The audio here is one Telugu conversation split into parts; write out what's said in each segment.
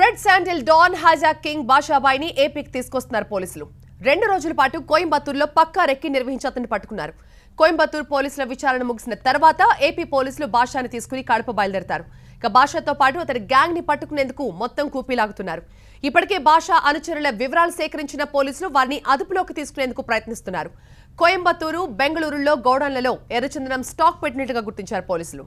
red sandal don Haja king బాషాబాయిని ఏపీకి తీసుకొస్తున్నారు పోలీసులు రెండు రోజుల పాటు కోయంబత్తూరులో పక్కా రెక్కి నిర్వహించి అతన్ని పట్టుకున్నారు కోయంబత్తూరు పోలీసుల విచారణ ముగిసిన తర్వాత ఏపీ పోలీసులు బాషాని తీసుకుని కడప బయలుదేరతారు ఇక బాషాతో పాటు అతని గ్యాంగ్ ని పట్టుకునేందుకు మొత్తం కూపీలాగుతున్నారు ఇప్పటికే బాషా అనుచరుల వివరాలు సేకరించిన పోలీసులు వారిని అదుపులోకి తీసుకునేందుకు ప్రయత్నిస్తున్నారు కోయంబత్తూరు బెంగళూరులో గోడౌన్లలో ఎర్రచందనం స్టాక్ పెట్టినట్టుగా గుర్తించారు పోలీసులు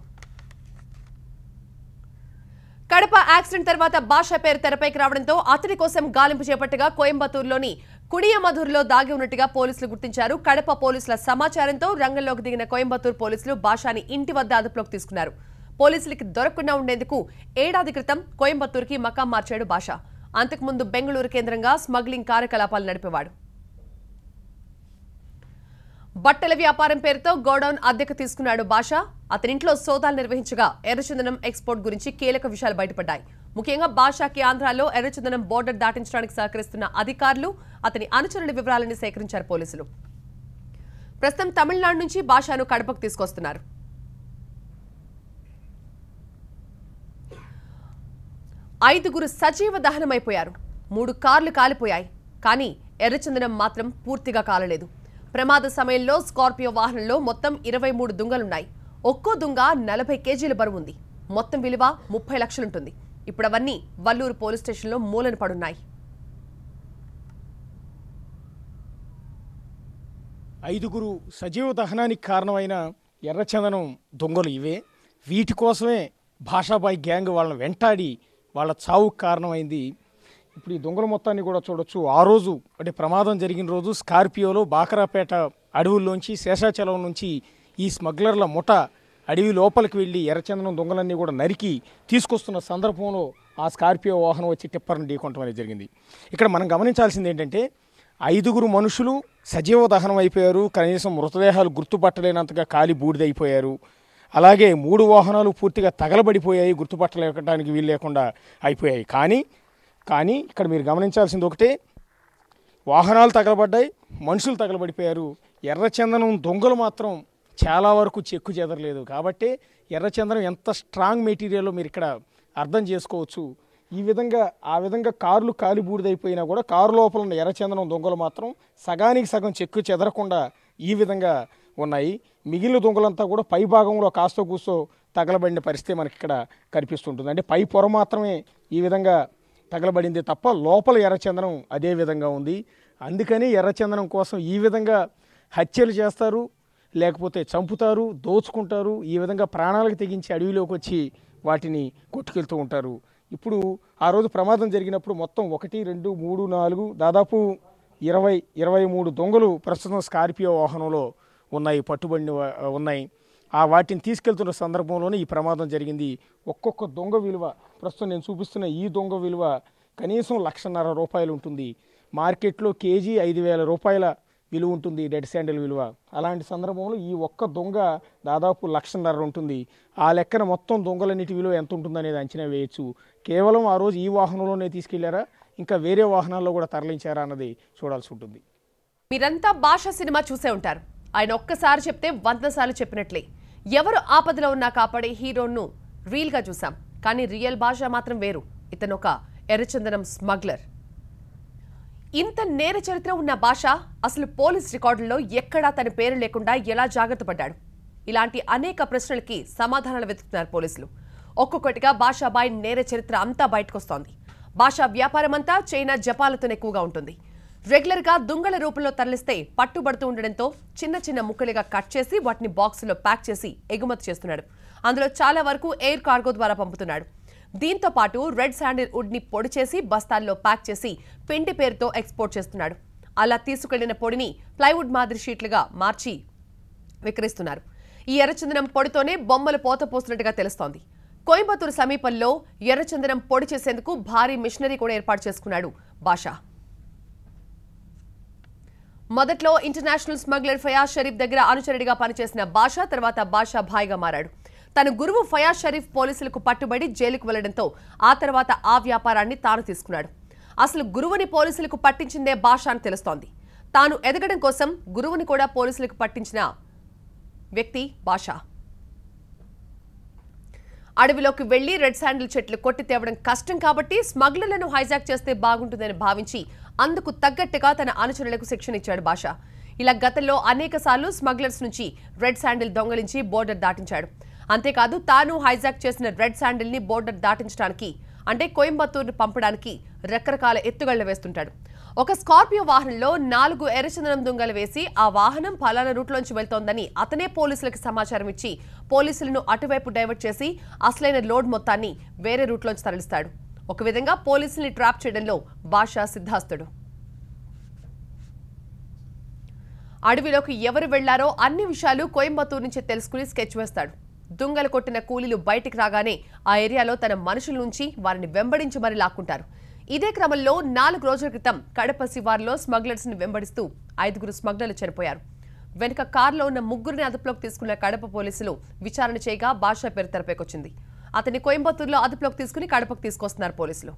కడప యాక్సిడెంట్ తర్వాత భాష పేరు తెరపైకి రావడంతో అతడి కోసం గాలింపు చేపట్టగా కోయంబత్తూరులోని కుడియమధూర్లో దాగి ఉన్నట్టుగా పోలీసులు గుర్తించారు కడప పోలీసుల సమాచారంతో రంగంలోకి దిగిన కోయంబత్తూరు పోలీసులు భాషాని ఇంటి వద్ద అదుపులోకి తీసుకున్నారు పోలీసులకి దొరకకుండా ఉండేందుకు ఏడాది క్రితం కోయంబత్తూరుకి మకాం మార్చాడు భాష అంతకుముందు బెంగళూరు కేంద్రంగా స్మగ్లింగ్ కార్యకలాపాలు నడిపేవాడు బట్టల వ్యాపారం పేరుతో గోడౌన్ అద్దెకు తీసుకున్నాడు బాషా అతనింట్లో సోదాలు నిర్వహించగా ఎర్రచందనం ఎక్స్పోర్ట్ గురించి కీలక విషయాలు బయటపడ్డాయి ముఖ్యంగా బాషాకి ఆంధ్రాలో ఎర్రచందనం బోర్డర్ దాటించడానికి సహకరిస్తున్న అధికారులు అతని అనుచరుల వివరాలను సేకరించారు పోలీసులు ప్రస్తుతం తమిళనాడు నుంచి బాషాను కడపకు తీసుకొస్తున్నారు ఐదుగురు సజీవ దహనమైపోయారు మూడు కార్లు కాలిపోయాయి కానీ ఎర్రచందనం మాత్రం పూర్తిగా కాలలేదు ప్రమాద సమయంలో స్కార్పియో వాహనంలో మొత్తం ఇరవై మూడు దుంగలున్నాయి ఒక్కో దుంగ నలభై కేజీల బరువుంది మొత్తం విలువ ముప్పై లక్షలుంటుంది ఇప్పుడు అవన్నీ వల్లూరు పోలీస్ స్టేషన్లో మూలన పడున్నాయి ఐదుగురు సజీవ దహనానికి కారణమైన ఎర్రచందనం దొంగలు ఇవే వీటి కోసమే భాషాబాయి గ్యాంగ్ వాళ్ళని వెంటాడి వాళ్ళ చావుకు కారణమైంది ఇప్పుడు ఈ దొంగల మొత్తాన్ని కూడా చూడొచ్చు ఆ రోజు అంటే ప్రమాదం జరిగిన రోజు స్కార్పియోలో బాకరాపేట అడవుల్లోంచి శేషాచలం నుంచి ఈ స్మగ్లర్ల ముఠ అడవి లోపలికి వెళ్ళి ఎర్రచందనం దొంగలన్నీ కూడా నరికి తీసుకొస్తున్న సందర్భంలో ఆ స్కార్పియో వాహనం వచ్చి టిప్పర్ని ఢీకొనటం అనేది జరిగింది ఇక్కడ మనం గమనించాల్సింది ఏంటంటే ఐదుగురు మనుషులు సజీవ దహనం అయిపోయారు కనీసం మృతదేహాలు గుర్తుపట్టలేనంతగా కాలి బూడిదైపోయారు అలాగే మూడు వాహనాలు పూర్తిగా తగలబడిపోయాయి గుర్తుపట్టలేకటానికి వీలు లేకుండా అయిపోయాయి కానీ కానీ ఇక్కడ మీరు గమనించాల్సింది ఒకటే వాహనాలు తగలబడ్డాయి మనుషులు తగలబడిపోయారు ఎర్రచందనం దొంగలు మాత్రం చాలా వరకు చెక్కు చెదరలేదు కాబట్టి ఎర్రచందనం ఎంత స్ట్రాంగ్ మెటీరియల్లో మీరు ఇక్కడ అర్థం చేసుకోవచ్చు ఈ విధంగా ఆ విధంగా కార్లు కాలిబూడిదైపోయినా కూడా కారు లోపల ఉన్న ఎర్రచందనం దొంగలు మాత్రం సగానికి సగం చెక్కు చెదరకుండా ఈ విధంగా ఉన్నాయి మిగిలిన దొంగలంతా కూడా పై భాగంలో కాస్తో కూస్తో తగలబడిన పరిస్థితి మనకి ఇక్కడ కనిపిస్తుంటుంది అంటే పై పొర మాత్రమే ఈ విధంగా తగలబడింది తప్ప లోపల ఎర్రచందనం అదే విధంగా ఉంది అందుకని ఎర్రచందనం కోసం ఈ విధంగా హత్యలు చేస్తారు లేకపోతే చంపుతారు దోచుకుంటారు ఈ విధంగా ప్రాణాలకు తెగించి అడవిలోకి వచ్చి వాటిని కొట్టుకెళ్తూ ఉంటారు ఇప్పుడు ఆ రోజు ప్రమాదం జరిగినప్పుడు మొత్తం ఒకటి రెండు మూడు నాలుగు దాదాపు ఇరవై ఇరవై మూడు దొంగలు ప్రస్తుతం స్కార్పియో వాహనంలో ఉన్నాయి పట్టుబడిని ఉన్నాయి ఆ వాటిని తీసుకెళ్తున్న సందర్భంలోనే ఈ ప్రమాదం జరిగింది ఒక్కొక్క దొంగ విలువ ప్రస్తుతం నేను చూపిస్తున్న ఈ దొంగ విలువ కనీసం లక్షన్నర రూపాయలు ఉంటుంది మార్కెట్లో కేజీ ఐదు వేల రూపాయల విలువ ఉంటుంది రెడ్ శాండిల్ విలువ అలాంటి సందర్భంలో ఈ ఒక్క దొంగ దాదాపు లక్షన్నర ఉంటుంది ఆ లెక్కన మొత్తం దొంగలన్నిటి విలువ ఎంత ఉంటుందనేది అంచనా వేయచ్చు కేవలం ఆ రోజు ఈ వాహనంలోనే తీసుకెళ్లారా ఇంకా వేరే వాహనాల్లో కూడా తరలించారా అన్నది చూడాల్సి ఉంటుంది మీరంతా భాష సినిమా చూసే ఉంటారు ఆయన ఒక్కసారి చెప్తే వంద సార్లు చెప్పినట్లే ఎవరు ఆపదలో ఉన్నా కాపాడే హీరోను గా చూసాం కానీ రియల్ భాష మాత్రం వేరు ఇతను ఒక ఎర్రచందనం స్మగ్లర్ ఇంత నేర చరిత్ర ఉన్న భాష అసలు పోలీస్ రికార్డుల్లో ఎక్కడా తన పేరు లేకుండా ఎలా జాగ్రత్త పడ్డాడు ఇలాంటి అనేక ప్రశ్నలకి సమాధానాలు వెతుకుతున్నారు పోలీసులు ఒక్కొక్కటిగా భాషాబాయి నేర చరిత్ర అంతా బయటకొస్తోంది భాషా వ్యాపారమంతా చైనా జపాలతోనే ఎక్కువగా ఉంటుంది రెగ్యులర్ గా దుంగల రూపంలో తరలిస్తే పట్టుబడుతూ ఉండడంతో చిన్న చిన్న ముక్కలుగా కట్ చేసి వాటిని బాక్సులో ప్యాక్ చేసి ఎగుమతి చేస్తున్నాడు అందులో చాలా వరకు ఎయిర్ కార్గో ద్వారా పంపుతున్నాడు దీంతో పాటు రెడ్ శాండిల్ వుడ్ ని పొడి చేసి బస్తాల్లో ప్యాక్ చేసి పిండి పేరుతో ఎక్స్పోర్ట్ చేస్తున్నాడు అలా తీసుకెళ్లిన పొడిని ప్లైవుడ్ మాదిరి షీట్లుగా మార్చి విక్రయిస్తున్నారు ఈ ఎర్రచందనం పొడితోనే బొమ్మలు పోత పోస్తున్నట్టుగా తెలుస్తోంది కోయంబత్తూరు సమీపంలో ఎర్రచందనం పొడి చేసేందుకు భారీ మిషనరీ కూడా ఏర్పాటు చేసుకున్నాడు బాషా మొదట్లో ఇంటర్నేషనల్ స్మగ్లర్ ఫయాజ్ షరీఫ్ దగ్గర అనుచరుడిగా పనిచేసిన బాషా తర్వాత బాషా భాయిగా మారాడు తన గురువు ఫయాజ్ షరీఫ్ పోలీసులకు పట్టుబడి జైలుకు వెళ్లడంతో ఆ తర్వాత ఆ వ్యాపారాన్ని తాను తీసుకున్నాడు అసలు గురువుని పోలీసులకు పట్టించిందే బాషా అని తెలుస్తోంది తాను ఎదగడం కోసం గురువుని కూడా పోలీసులకు పట్టించిన వ్యక్తి బాషా అడవిలోకి వెళ్లి రెడ్ శాండిల్ చెట్లు కొట్టి తేవడం కష్టం కాబట్టి స్మగ్లర్లను హైజాక్ చేస్తే బాగుంటుందని భావించి అందుకు తగ్గట్టుగా తన అనుచరులకు శిక్షణ ఇచ్చాడు బాషా ఇలా గతంలో అనేక సార్లు స్మగ్లర్స్ నుంచి రెడ్ శాండిల్ దొంగలించి బోర్డర్ దాటించాడు అంతేకాదు తాను హైజాక్ చేసిన రెడ్ ని బోర్డర్ దాటించడానికి అంటే కోయంబత్తూరును పంపడానికి రకరకాల ఎత్తుగళ్లు వేస్తుంటాడు ఒక స్కార్పియో వాహనంలో నాలుగు ఎర్రచందనం దుంగలు వేసి ఆ వాహనం ఫలానా రూట్లోంచి వెళ్తోందని అతనే పోలీసులకు సమాచారం ఇచ్చి పోలీసులను అటువైపు డైవర్ట్ చేసి అసలైన లోడ్ మొత్తాన్ని వేరే రూట్లోంచి తరలిస్తాడు ఒక విధంగా పోలీసుల్ని ట్రాప్ చేయడంలో బాషా సిద్ధాస్తుడు అడవిలోకి ఎవరు వెళ్లారో అన్ని విషయాలు కోయంబత్తూరు నుంచి తెలుసుకుని స్కెచ్ వేస్తాడు దుంగలు కొట్టిన కూలీలు బయటికి రాగానే ఆ ఏరియాలో తన మనుషుల నుంచి వారిని వెంబడించి మరి లాక్కుంటారు ఇదే క్రమంలో నాలుగు రోజుల క్రితం కడప శివార్లో స్మగ్లర్స్ ని వెంబడిస్తూ ఐదుగురు స్మగ్లర్లు చనిపోయారు వెనుక కారులో ఉన్న ముగ్గురిని అదుపులోకి తీసుకున్న కడప పోలీసులు విచారణ చేయగా బాషా పేరు తెరపైకొచ్చింది అతన్ని కోయంబత్తూరులో అదుపులోకి తీసుకుని కడపకు తీసుకొస్తున్నారు పోలీసులు